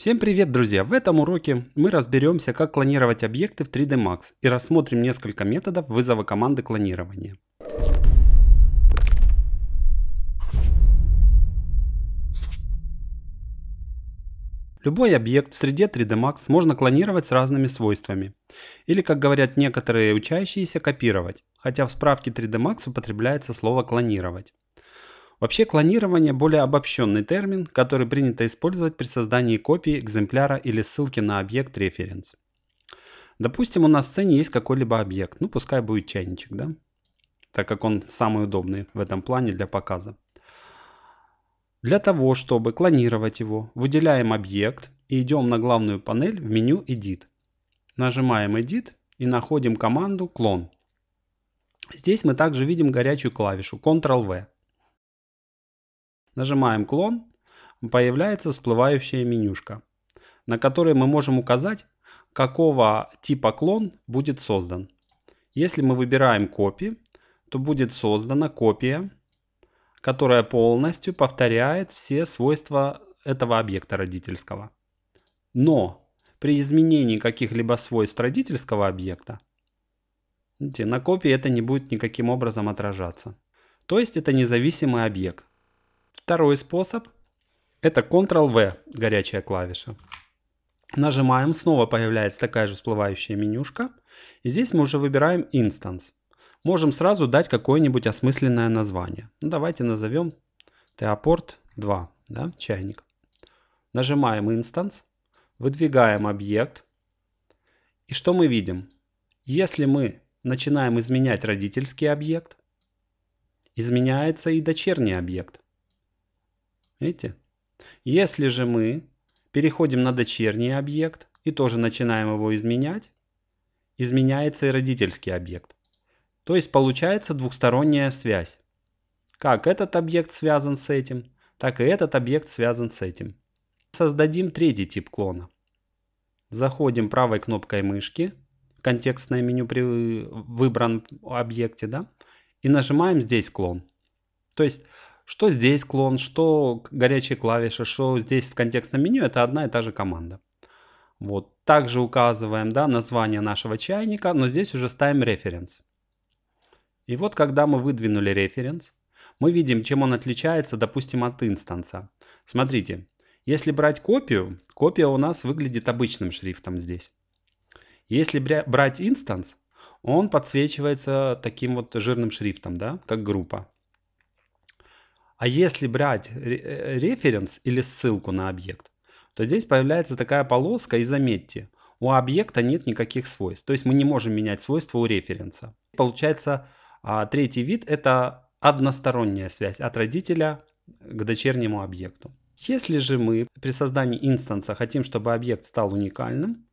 Всем привет, друзья! В этом уроке мы разберемся, как клонировать объекты в 3D Max и рассмотрим несколько методов вызова команды клонирования. Любой объект в среде 3D Max можно клонировать с разными свойствами. Или, как говорят некоторые учащиеся, копировать, хотя в справке 3D Max употребляется слово «клонировать». Вообще клонирование – более обобщенный термин, который принято использовать при создании копии, экземпляра или ссылки на объект референс. Допустим, у нас в сцене есть какой-либо объект, ну пускай будет чайничек, да? Так как он самый удобный в этом плане для показа. Для того, чтобы клонировать его, выделяем объект и идем на главную панель в меню Edit. Нажимаем Edit и находим команду Clone. Здесь мы также видим горячую клавишу Ctrl-V. Нажимаем клон, появляется всплывающая менюшка, на которой мы можем указать, какого типа клон будет создан. Если мы выбираем копии, то будет создана копия, которая полностью повторяет все свойства этого объекта родительского. Но при изменении каких-либо свойств родительского объекта, на копии это не будет никаким образом отражаться. То есть это независимый объект, Второй способ – это Ctrl-V, горячая клавиша. Нажимаем, снова появляется такая же всплывающая менюшка. здесь мы уже выбираем Instance. Можем сразу дать какое-нибудь осмысленное название. Ну, давайте назовем Teaport 2, да, чайник. Нажимаем Instance, выдвигаем объект. И что мы видим? Если мы начинаем изменять родительский объект, изменяется и дочерний объект. Видите? Если же мы переходим на дочерний объект и тоже начинаем его изменять, изменяется и родительский объект. То есть получается двухсторонняя связь. Как этот объект связан с этим, так и этот объект связан с этим. Создадим третий тип клона. Заходим правой кнопкой мышки, контекстное меню при э, выбранном объекте, да, и нажимаем здесь клон. То есть что здесь клон, что горячие клавиши, что здесь в контекстном меню, это одна и та же команда. Вот. Также указываем да, название нашего чайника, но здесь уже ставим референс. И вот когда мы выдвинули референс, мы видим, чем он отличается, допустим, от инстанса. Смотрите, если брать копию, копия у нас выглядит обычным шрифтом здесь. Если брать инстанс, он подсвечивается таким вот жирным шрифтом, да, как группа. А если брать э, референс или ссылку на объект, то здесь появляется такая полоска, и заметьте, у объекта нет никаких свойств. То есть мы не можем менять свойства у референса. Получается, а, третий вид – это односторонняя связь от родителя к дочернему объекту. Если же мы при создании инстанса хотим, чтобы объект стал уникальным,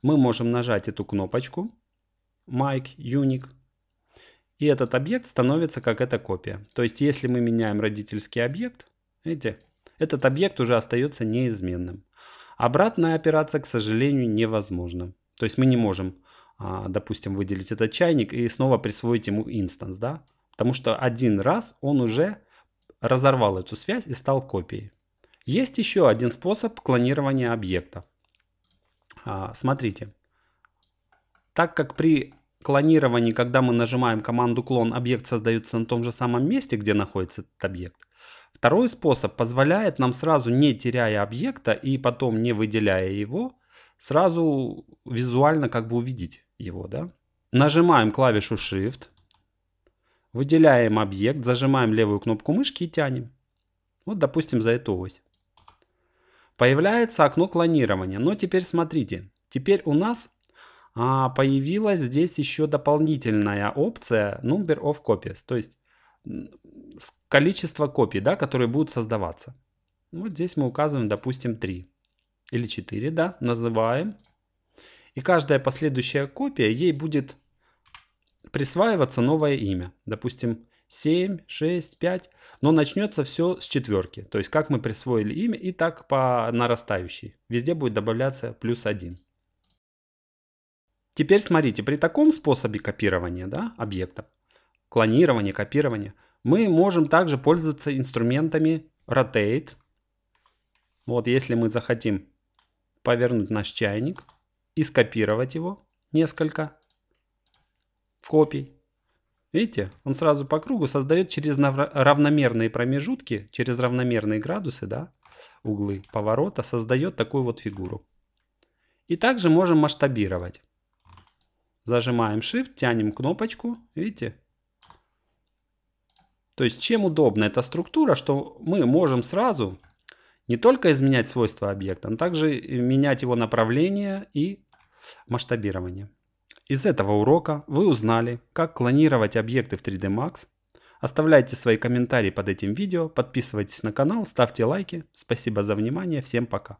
мы можем нажать эту кнопочку Mic Unique и этот объект становится как эта копия. То есть, если мы меняем родительский объект, видите, этот объект уже остается неизменным. Обратная операция, к сожалению, невозможна. То есть мы не можем, а, допустим, выделить этот чайник и снова присвоить ему инстанс, да? Потому что один раз он уже разорвал эту связь и стал копией. Есть еще один способ клонирования объекта. А, смотрите. Так как при клонировании, когда мы нажимаем команду клон, объект создается на том же самом месте, где находится этот объект. Второй способ позволяет нам сразу, не теряя объекта и потом не выделяя его, сразу визуально как бы увидеть его. Да? Нажимаем клавишу Shift, выделяем объект, зажимаем левую кнопку мышки и тянем. Вот, допустим, за эту ось. Появляется окно клонирования. Но теперь смотрите, теперь у нас а появилась здесь еще дополнительная опция number of copies, то есть количество копий, да, которые будут создаваться. Вот здесь мы указываем, допустим, 3 или 4, да, называем. И каждая последующая копия, ей будет присваиваться новое имя. Допустим, 7, 6, 5. Но начнется все с четверки. То есть как мы присвоили имя и так по нарастающей. Везде будет добавляться плюс 1. Теперь смотрите, при таком способе копирования да, объектов, клонирования, копирования, мы можем также пользоваться инструментами Rotate. Вот если мы захотим повернуть наш чайник и скопировать его несколько в копий. Видите, он сразу по кругу создает через равномерные промежутки, через равномерные градусы, да, углы поворота, создает такую вот фигуру. И также можем масштабировать. Зажимаем Shift, тянем кнопочку. Видите? То есть чем удобна эта структура, что мы можем сразу не только изменять свойства объекта, но также менять его направление и масштабирование. Из этого урока вы узнали, как клонировать объекты в 3D Max. Оставляйте свои комментарии под этим видео, подписывайтесь на канал, ставьте лайки. Спасибо за внимание, всем пока.